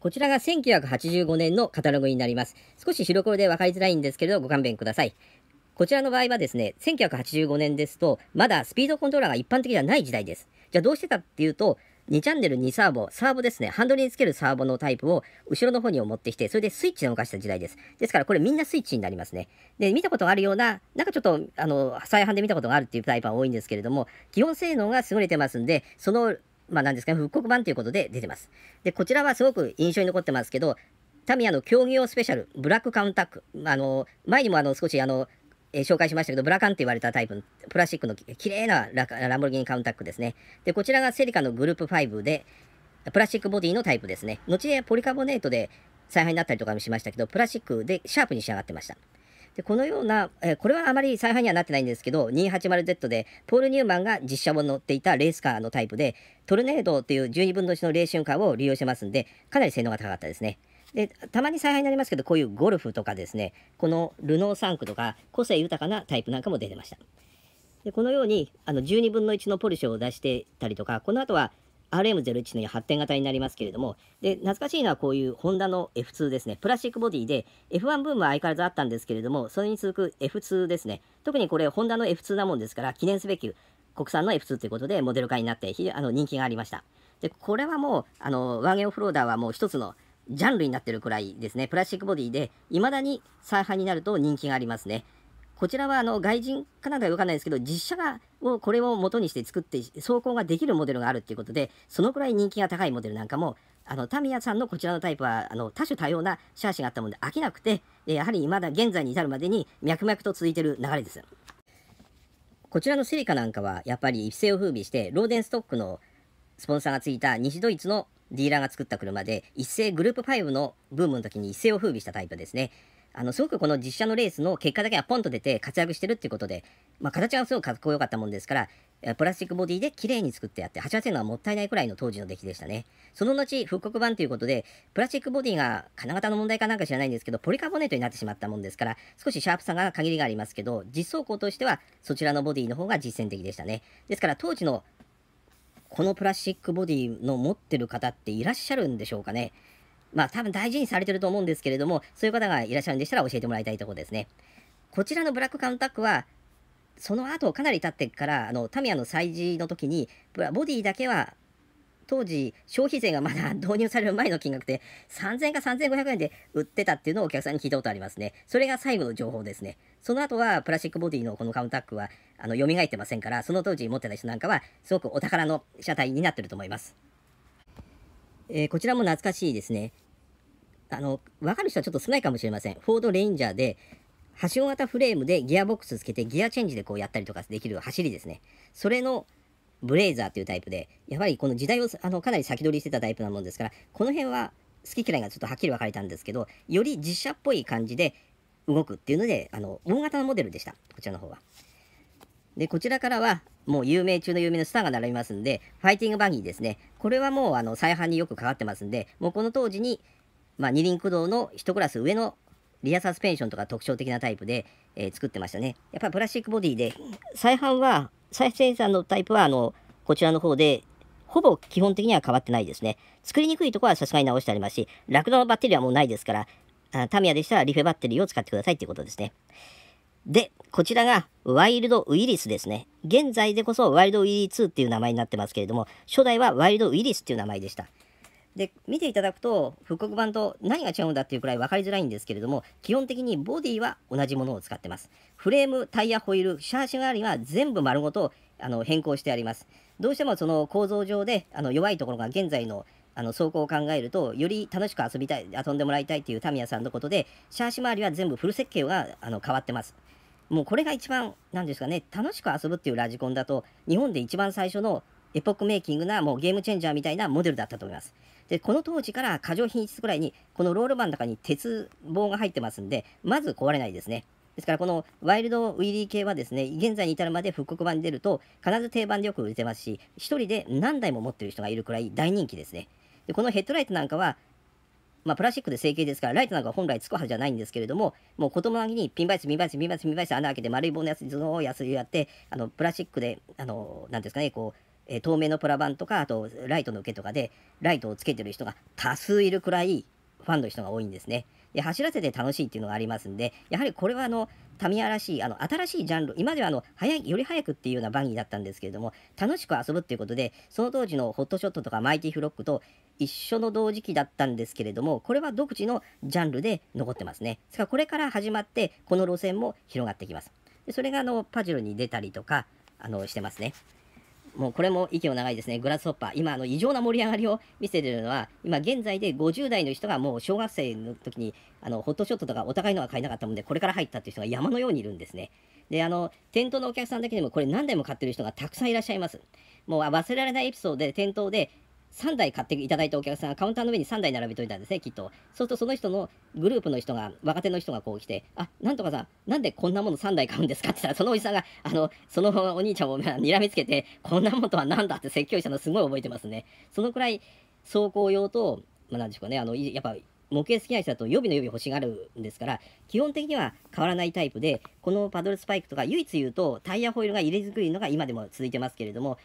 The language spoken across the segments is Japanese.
こちらが1985年のカタログになります。少し白黒で分かりづらいんですけれどご勘弁ください。こちらの場合はですね、1985年ですと、まだスピードコントローラーが一般的ではない時代です。じゃあどうしてたっていうと、2チャンネル2サーボ、サーボですね、ハンドルにつけるサーボのタイプを後ろの方に持ってきて、それでスイッチで動かした時代です。ですからこれみんなスイッチになりますね。で、見たことあるような、なんかちょっと、あの、再販で見たことがあるっていうタイプは多いんですけれども、基本性能が優れてますんで、そのまあ、なんですかね、復刻版ということで出てます。で、こちらはすごく印象に残ってますけど、タミヤの競技用スペシャル、ブラックカウンタック、あの、前にもあの少しあの、えー、紹介しましたけど、ブラカンって言われたタイプのプラスチックの綺麗なラランボルギーニカウンタックですね。で、こちらがセリカのグループ5で、プラスチックボディのタイプですね。後でポリカボネートで再販になったりとかもしましたけど、プラスチックでシャープに仕上がってました。でこのような、えー、これはあまり再販にはなってないんですけど 280Z でポール・ニューマンが実写を乗っていたレースカーのタイプでトルネードという12分の1のレーシングカーを利用してますんでかなり性能が高かったですね。でたまに再販になりますけどこういうゴルフとかですねこのルノーサンクとか個性豊かなタイプなんかも出てました。でこのようにあの12分の1のポルシェを出してたりとかこの後は RM01 の発展型になりますけれども、で、懐かしいのはこういうホンダの F2 ですね。プラスチックボディで、F1 ブームは相変わらずあったんですけれども、それに続く F2 ですね。特にこれ、ホンダの F2 なもんですから、記念すべき国産の F2 ということで、モデル化になって、あの人気がありました。で、これはもう、あの、ワーゲンオフローダーはもう一つのジャンルになってるくらいですね。プラスチックボディで、未だに再販になると人気がありますね。こちらはあの外人かなんかわかんないですけど、実写がをこれを元にして作って、走行ができるモデルがあるっていうことで、そのくらい人気が高いモデルなんかも、あのタミヤさんのこちらのタイプはあの多種多様なシャーシがあったもので飽きなくて、やはりまだ現在に至るまでに脈々と続いてる流れです。こちらのセリカなんかはやっぱり一世を風靡して、ローデンストックのスポンサーがついた西ドイツのディーラーが作った車で、一世グループ5のブームの時に一世を風靡したタイプですね。あのすごくこの実写のレースの結果だけはポンと出て活躍してるっていうことで、まあ、形はすごくかっこよかったもんですからプラスチックボディで綺麗に作ってやって走らせるのはもったいないくらいの当時の出来でしたねその後復刻版ということでプラスチックボディが金型の問題かなんか知らないんですけどポリカボネートになってしまったもんですから少しシャープさが限りがありますけど実走行としてはそちらのボディの方が実践的でしたねですから当時のこのプラスチックボディの持ってる方っていらっしゃるんでしょうかねまあ多分大事にされてると思うんですけれども、そういう方がいらっしゃるんでしたら教えてもらいたいところですね。こちらのブラックカウンタックは、その後かなり経ってから、あのタミヤの催事の時に、ボディだけは当時消費税がまだ導入される前の金額で3000か3500円で売ってたっていうのをお客さんに聞いたことありますね。それが最後の情報ですね。その後はプラスチックボディのこのカウンタックはあの蘇ってませんから、その当時持ってた人なんかはすごくお宝の車体になってると思います。えー、こちらも懐かしいですね。あの、わかる人はちょっと少ないかもしれません。フォードレインジャーで、はしご型フレームでギアボックスつけてギアチェンジでこうやったりとかできる走りですね。それのブレイザーというタイプで、やはりこの時代をあのかなり先取りしてたタイプなもんですから、この辺は好き嫌いがちょっとはっきり分かれたんですけど、より実写っぽい感じで動くっていうので、あの、大型のモデルでした。こちらの方は。で、こちらからは、もう有名中の有名のスターが並びますんで、ファイティングバギーですね。これはもうあの再販によくかかってますんで、もうこの当時に、まあ、二輪駆動の1クラス上のリアサスペンションとか特徴的なタイプで、えー、作ってましたね。やっぱりプラスチックボディで、再販は、再生産のタイプは、あの、こちらの方で、ほぼ基本的には変わってないですね。作りにくいとこはさすがに直してありますし、ラクダのバッテリーはもうないですから、あタミヤでしたらリフェバッテリーを使ってくださいっていうことですね。で、こちらがワイルドウィリスですね。現在でこそワイルドウィリス2っていう名前になってますけれども、初代はワイルドウィリスっていう名前でした。で、見ていただくと、復刻版と何が違うんだっていうくらい分かりづらいんですけれども、基本的にボディは同じものを使ってます。フレーム、タイヤ、ホイール、シャーシ周りは全部丸ごとあの変更してあります。どうしてもその構造上であの弱いところが現在のあの走行を考えると、より楽しく遊びたい、遊んでもらいたいというタミヤさんのことで、シャーシ周りは全部フル設計があの変わってます。もうこれが一番、なんですかね、楽しく遊ぶっていうラジコンだと、日本で一番最初のエポックメイキングなもうゲームチェンジャーみたいなモデルだったと思います。で、この当時から過剰品質くらいに、このロール板の中に鉄棒が入ってますんで、まず壊れないですね。ですから、このワイルドウィリー系はですね、現在に至るまで復刻版に出ると、必ず定番でよく売れてますし、1人で何台も持ってる人がいるくらい大人気ですね。でこのヘッドライトなんかは、まあ、プラスチックで成形ですから、ライトなんか本来つくはずじゃないんですけれども、もう子供の時にピンバイス、ピンバイス、ピンバイス、ピンバイス、穴開けて丸い棒のやつ、ズノーやつやって、あの、プラスチックで、あの、なんですかね、こう、え透明のプラ板とか、あと、ライトの受けとかで、ライトをつけてる人が多数いるくらい、ファンの人が多いんですね。で走らせて楽しいっていうのがありますんでやはりこれはあのタミヤらしいあの新しいジャンル今ではあの早いより早くっていうようなバギーだったんですけれども楽しく遊ぶっていうことでその当時のホットショットとかマイティフロックと一緒の同時期だったんですけれどもこれは独自のジャンルで残ってますねですからこれから始まってこの路線も広がってきますでそれがあのパジロに出たりとかあのしてますねもうこれも息の長いですね、グラスホッパー。今、あの異常な盛り上がりを見せているのは、今現在で50代の人がもう小学生の時に、あのホットショットとかお互いのは買えなかったもんで、これから入ったっていう人が山のようにいるんですね。で、あの、店頭のお客さんだけでもこれ何台も買ってる人がたくさんいらっしゃいます。もう忘れられないエピソードで、店頭で、3台買っていただいたお客さんがカウンターの上に3台並べといたんですね、きっと。そうするとその人のグループの人が、若手の人がこう来て、あ、なんとかさん、なんでこんなもの3台買うんですかって言ったら、そのおじさんが、あの、そのお兄ちゃんを睨みつけて、こんなもんとは何だって説教したのすごい覚えてますね。そのくらい走行用と、まあ、なんでしょうかね、あの、やっぱ、模型好きな人だと予備の予備欲しがるんですから、基本的には変わらないタイプで、このパドルスパイクとか、唯一言うとタイヤホイールが入れ作りのが今でも続いてますけれども、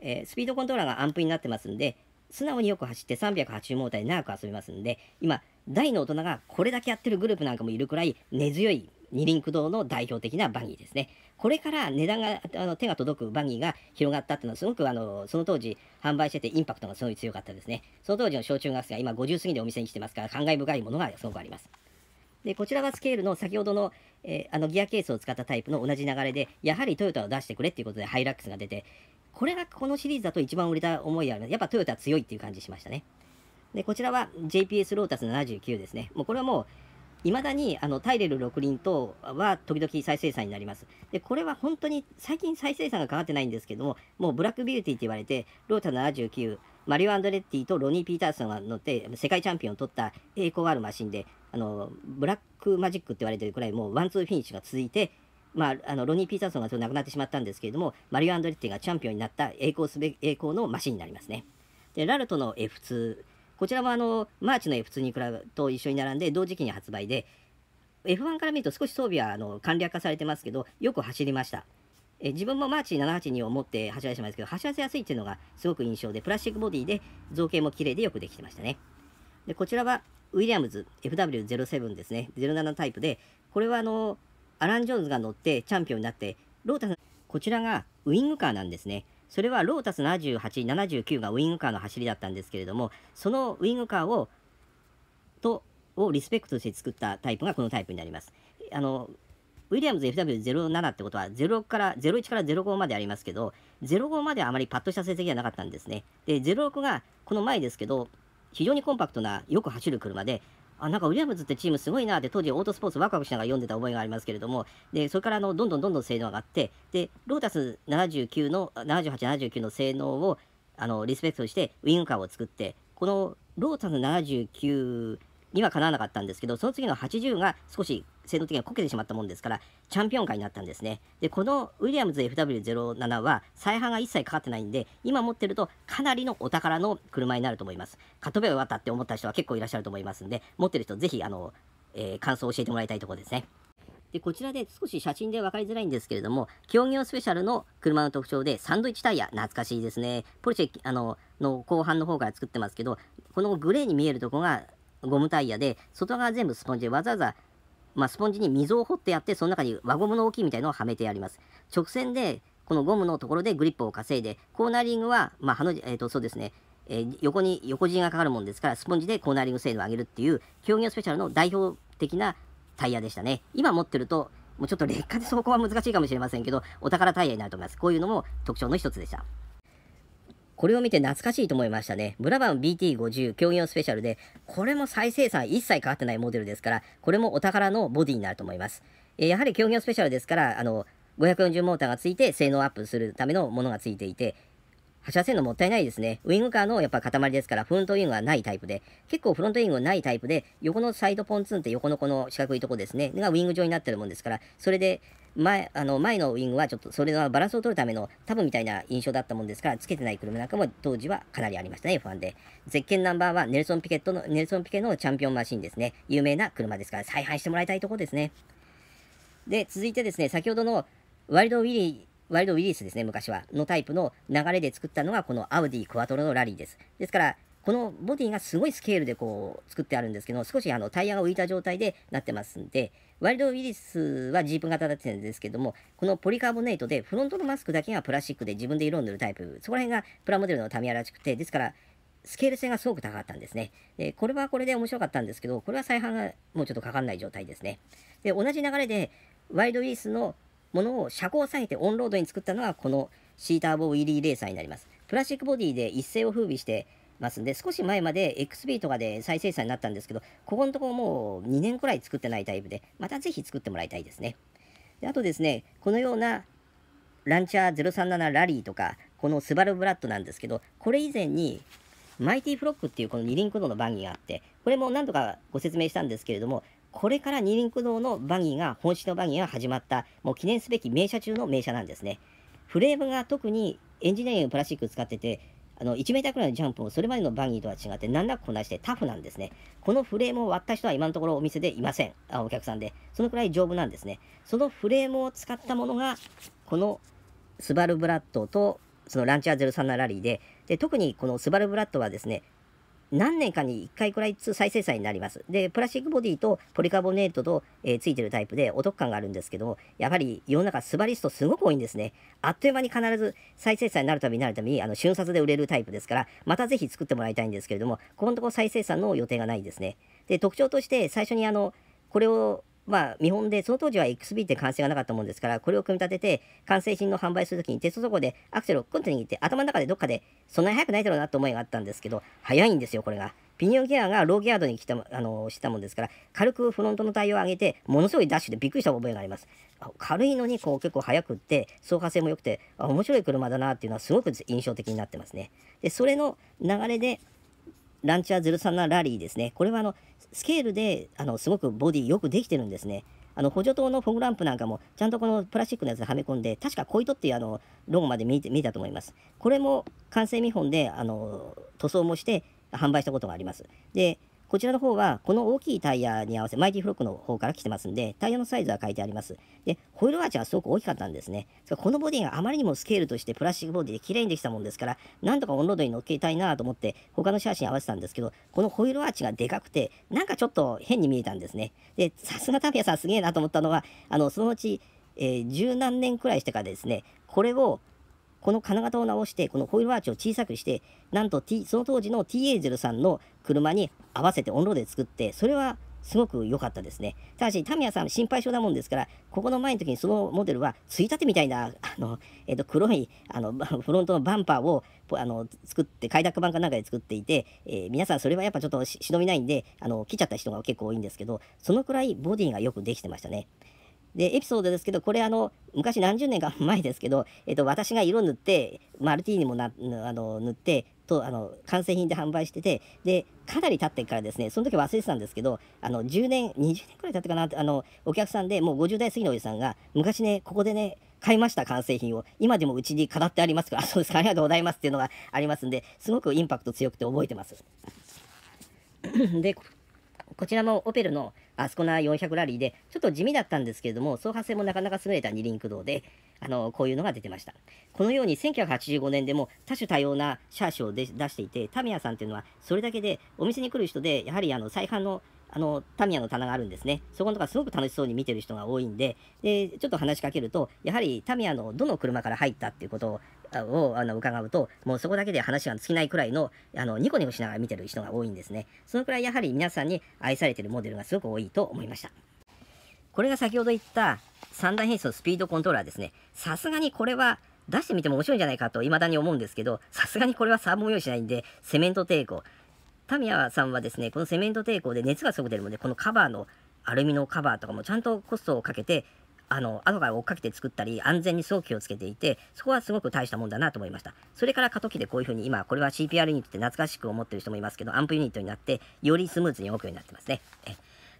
えー、スピードコントローラーがアンプになってますんで、素直によく走って380モーターで長く遊びますんで、今、大の大人がこれだけやってるグループなんかもいるくらい根強い二輪駆動の代表的なバギーですね。これから値段が、あの手が届くバギーが広がったっていうのは、すごくあのその当時、販売しててインパクトがすごい強かったですね。その当時の小中学生が今50過ぎでお店に来てますから、感慨深いものがすごくあります。でこちらがスケールの先ほどの,、えー、あのギアケースを使ったタイプの同じ流れでやはりトヨタを出してくれっていうことでハイラックスが出てこれがこのシリーズだと一番売れた思いがあるのでやっぱトヨタ強いっていう感じしましたねでこちらは JPS ロータス79ですねもうこれはもういまだにあのタイレル6輪等は時々再生産になります。で、これは本当に最近再生産がかかってないんですけども、もうブラックビューティーって言われて、ロータ79、マリオ・アンドレッティとロニー・ピーターソンが乗って世界チャンピオンを取った栄光あるマシンで、あのブラックマジックって言われてるくらいもうワンツーフィニッシュが続いて、まあ、あのロニー・ピーターソンが亡くなってしまったんですけれども、マリオ・アンドレッティがチャンピオンになった栄光すべ栄光のマシンになりますね。で、ラルトの F2 こちらはあの、マーチの F2 に比べと一緒に並んで、同時期に発売で、F1 から見ると少し装備はあの簡略化されてますけど、よく走りました。え自分もマーチ782を持って走らせてますけど、走らせやすいっていうのがすごく印象で、プラスチックボディで造形も綺麗でよくできてましたね。で、こちらはウィリアムズ FW07 ですね、07タイプで、これはあの、アラン・ジョーンズが乗ってチャンピオンになって、ロータさん、こちらがウイングカーなんですね。それはロータス78、79がウイングカーの走りだったんですけれども、そのウイングカーを、と、をリスペクトして作ったタイプがこのタイプになります。あの、ウィリアムズ FW07 ってことは0から01から05までありますけど、05まではあまりパッとした成績はなかったんですね。で、06がこの前ですけど、非常にコンパクトな、よく走る車で、あなんかウィリアムズってチームすごいなって当時オートスポーツワクワクしながら読んでた覚えがありますけれどもでそれからあのどんどんどんどん性能上がってでロータス79の7879の性能をあのリスペクトしてウィンカーを作ってこのロータス79にはわなかったんですけど、その次の80が少し性能的にはこけてしまったもんですから、チャンピオン界になったんですね。で、このウィリアムズ FW07 は再販が一切かかってないんで、今持ってるとかなりのお宝の車になると思います。カトベを渡って思った人は結構いらっしゃると思いますんで、持ってる人ぜひ、あの、えー、感想を教えてもらいたいところですね。で、こちらで少し写真で分かりづらいんですけれども、競技用スペシャルの車の特徴で、サンドイッチタイヤ、懐かしいですね。ポルシェ、あの、の後半の方から作ってますけど、このグレーに見えるとこがゴムタイヤで、外側全部スポンジでわざわざ、まあ、スポンジに溝を掘ってやって、その中に輪ゴムの大きいみたいのをはめてやります。直線で、このゴムのところでグリップを稼いで、コーナリングは、まあ、はの、えっ、ー、と、そうですね、えー、横に横陣がかかるもんですから、スポンジでコーナリング性能を上げるっていう、競技用スペシャルの代表的なタイヤでしたね。今持ってると、もうちょっと劣化で走行は難しいかもしれませんけど、お宝タイヤになると思います。こういうのも特徴の一つでした。これを見て懐かしいと思いましたね。ブラバン BT50 競技用スペシャルで、これも再生産一切変わってないモデルですから、これもお宝のボディになると思います。えー、やはり競技用スペシャルですから、あの、540モーターがついて性能アップするためのものがついていて、発射せるのもったいないですね。ウィングカーのやっぱ塊ですから、フロントウィングがないタイプで、結構フロントウィングがないタイプで、横のサイドポンツンって横のこの四角いとこですね、がウィング状になってるもんですから、それで前あの前のウィングはちょっとそれのバランスを取るためのタブみたいな印象だったもんですから、つけてない車なんかも当時はかなりありましたね、F1 で。ゼッケンナンバーはネルソン・ピケットの、ネルソン・ピケのチャンピオンマシンですね。有名な車ですから、再販してもらいたいところですね。で、続いてですね、先ほどのワイルドウィリー、ワイルドウィリスですね、昔は。のタイプの流れで作ったのが、このアウディクワトロのラリーです。ですから、このボディがすごいスケールでこう作ってあるんですけど、少しあのタイヤが浮いた状態でなってますんで、ワイルドウィリスはジープ型だったんですけども、このポリカーボネートで、フロントのマスクだけがプラスチックで自分で色を塗るタイプ、そこら辺がプラモデルのタミヤらしくて、ですから、スケール性がすごく高かったんですね。で、これはこれで面白かったんですけど、これは再販がもうちょっとかかんない状態ですね。で、同じ流れで、ワイドウィリスのものを車高を下げてオンロードに作ったのが、このシーターボウイリーレーサーになります。プラスチックボディで一世を風靡して、ますんで、少し前まで x b とかで再生産になったんですけど、ここのところもう2年くらい作ってないタイプで、またぜひ作ってもらいたいですね。であとですね、このようなランチャー037ラリーとか、このスバルブラッドなんですけど、これ以前に、マイティフロックっていうこの二輪駆動のバギーがあって、これも何度かご説明したんですけれども、これから二輪駆動のバギーが、本市のバギーが始まった、もう記念すべき名車中の名車なんですね。フレームが特にエンジニアリングプラスチック使ってて、あの1 m くらいのジャンプをそれまでのバギーとは違って難なくこなしてタフなんですね。このフレームを割った人は今のところお店でいません。あお客さんで。そのくらい丈夫なんですね。そのフレームを使ったものが、このスバルブラッドとそのランチャー03のラリーで、で特にこのスバルブラッドはですね、何年かに1回くらい再生産になります。で、プラスチックボディとポリカボネートと、えー、ついてるタイプでお得感があるんですけども、やはり世の中スバリストすごく多いんですね。あっという間に必ず再生産になるためになるために、あの、瞬殺で売れるタイプですから、またぜひ作ってもらいたいんですけれども、ここのところ再生産の予定がないですね。で、特徴として最初にあの、これをまあ、見本で、その当時は XB って完成がなかったもんですから、これを組み立てて、完成品の販売するときに、鉄走行でアクセルをコンと握って、頭の中でどっかで、そんなに速くないだろうなと思いがあったんですけど、速いんですよ、これが。ピニオンギアがローギアードに来た、あの、したもんですから、軽くフロントの対応を上げて、ものすごいダッシュでびっくりした覚えがあります。軽いのに、こう、結構速くって、走破性も良くて、あ、面白い車だなっていうのは、すごく印象的になってますね。で、それの流れで、ランチャー03なラリーですね。これはあの、スケールであのすごくボディよくできてるんですね。あの補助灯のフォグランプなんかもちゃんとこのプラスチックのやつはめ込んで確か小糸っていうあのロゴまで見て見たと思いますこれも完成見本であの塗装もして販売したことがありますでこちらの方は、この大きいタイヤに合わせ、マイティフロックの方から来てますんで、タイヤのサイズは書いてあります。で、ホイールアーチはすごく大きかったんですね。このボディがあまりにもスケールとしてプラスチックボディで綺麗にできたもんですから、なんとかオンロードに乗っけたいなと思って、他のシャーシに合わせたんですけど、このホイールアーチがでかくて、なんかちょっと変に見えたんですね。で、さすがタピヤさんすげえなと思ったのは、あの、そのうち、えー、十何年くらいしてからですね、これをこの金型を直して、このホイールワーチを小さくして、なんと、T、その当時の TA03 の車に合わせてオンロードで作って、それはすごく良かったですね。ただし、タミヤさん心配性なもんですから、ここの前の時にそのモデルは、ついたてみたいな、あの、えっ、と、黒い、あの、フロントのバンパーを、あの、作って、快拓版かなんかで作っていて、えー、皆さんそれはやっぱちょっと忍びないんで、あの、来ちゃった人が結構多いんですけど、そのくらいボディがよくできてましたね。でエピソードですけどこれあの昔何十年か 前ですけど、えっと、私が色塗ってマルティーニもなあの塗ってとあの完成品で販売しててでかなり経ってからですねその時忘れてたんですけどあの10年20年くらい経ってかなあのお客さんでもう50代過ぎのおじさんが昔ねここでね買いました完成品を今でもうちに飾ってありますから そうですかありがとうございますっていうのが ありますんですごくインパクト強くて覚えてます。でこちらのオペルのあそこな400ラリーで、ちょっと地味だったんですけれども、走破性もなかなか優れた二輪駆動で、あのこういうのが出てました。このように1985年でも多種多様な車種を出していて、タミヤさんっていうのはそれだけでお店に来る人で、やはりあの再販のあの、タミヤの棚があるんですね。そこのとかすごく楽しそうに見てる人が多いんで、で、ちょっと話しかけると、やはりタミヤのどの車から入ったっていうことををあの伺うと、もうそこだけで話が尽きないくらいの、あのニコニコしながら見てる人が多いんですね。そのくらいやはり皆さんに愛されてるモデルがすごく多いと思いました。これが先ほど言った三段変数のスピードコントローラーですね。さすがにこれは出してみても面白いんじゃないかと未だに思うんですけど、さすがにこれはサーモン用意しないんで、セメント抵抗。タミヤさんはですね、このセメント抵抗で熱がすごく出るので、このカバーのアルミのカバーとかもちゃんとコストをかけてあのアドバイを追っかけて作ったり安全にすごく気をつけていてそこはすごく大したもんだなと思いましたそれから過渡期でこういうふうに今これは CPR ユニットって懐かしく思ってる人もいますけどアンプユニットになってよりスムーズに動くようになってますね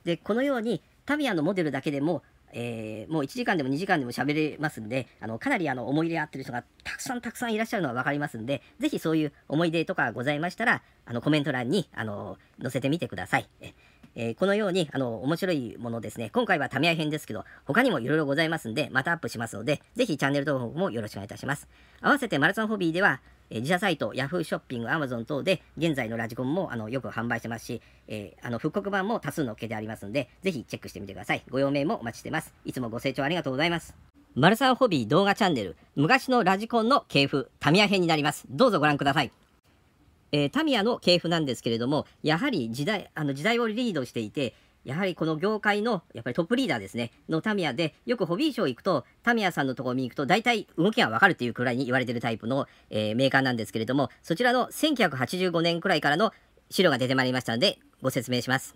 でこのようにタミヤのモデルだけでもえー、もう1時間でも2時間でも喋れますんで、あのかなりあの思い入れ合ってる人がたくさんたくさんいらっしゃるのは分かりますんで、ぜひそういう思い出とかございましたら、あのコメント欄にあの載せてみてください。ええー、このように、あの、面白いものですね、今回はタミヤ編ですけど、他にもいろいろございますんで、またアップしますので、ぜひチャンネル登録もよろしくお願いいたします。合わせて、マラソンホビーでは、えー、自社サイト、Yahoo ショッピング、Amazon 等で、現在のラジコンもあのよく販売してますし、えー、あの復刻版も多数のっけてありますんで、ぜひチェックしてみてください。ご用命もお待ちしてます。いつもご清聴ありがとうございます。マルサンホビー動画チャンネル、昔のラジコンの系譜、タミヤ編になります。どうぞご覧ください。えー、タミヤの系譜なんですけれども、やはり時代、あの時代をリードしていて、やはりこの業界の、やっぱりトップリーダーですね、のタミヤで、よくホビーショー行くと、タミヤさんのところに行くと、大体動きがわかるというくらいに言われてるタイプの、えー、メーカーなんですけれども、そちらの1985年くらいからの資料が出てまいりましたので、ご説明します。